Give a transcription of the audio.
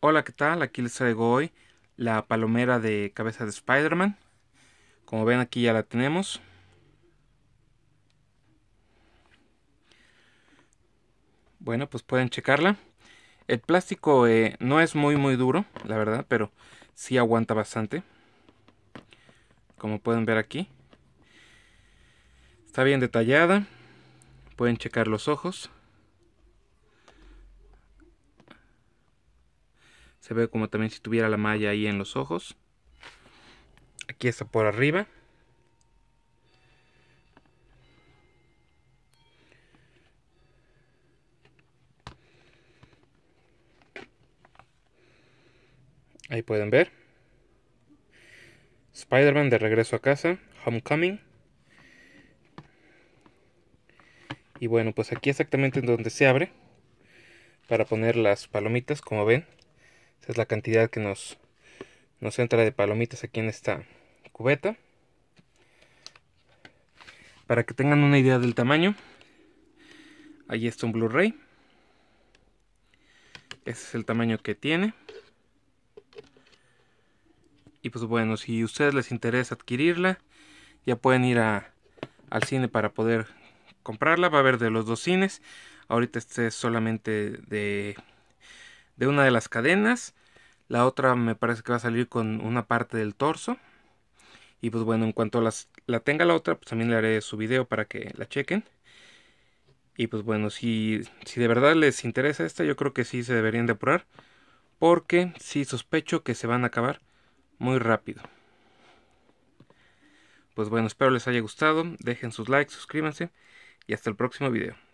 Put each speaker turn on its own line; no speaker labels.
Hola, ¿qué tal? Aquí les traigo hoy la palomera de cabeza de Spider-Man. Como ven aquí ya la tenemos. Bueno, pues pueden checarla. El plástico eh, no es muy muy duro, la verdad, pero sí aguanta bastante. Como pueden ver aquí. Está bien detallada. Pueden checar los ojos. Se ve como también si tuviera la malla ahí en los ojos. Aquí está por arriba. Ahí pueden ver. Spider-Man de regreso a casa. Homecoming. Y bueno, pues aquí exactamente en donde se abre. Para poner las palomitas, como ven. Esa es la cantidad que nos, nos entra de palomitas aquí en esta cubeta. Para que tengan una idea del tamaño, ahí está un Blu-ray. Ese es el tamaño que tiene. Y pues bueno, si a ustedes les interesa adquirirla, ya pueden ir a, al cine para poder comprarla. Va a haber de los dos cines. Ahorita este es solamente de de una de las cadenas. La otra me parece que va a salir con una parte del torso. Y pues bueno, en cuanto las, la tenga la otra, pues también le haré su video para que la chequen. Y pues bueno, si, si de verdad les interesa esta, yo creo que sí se deberían de apurar. Porque sí sospecho que se van a acabar muy rápido. Pues bueno, espero les haya gustado. Dejen sus likes, suscríbanse y hasta el próximo video.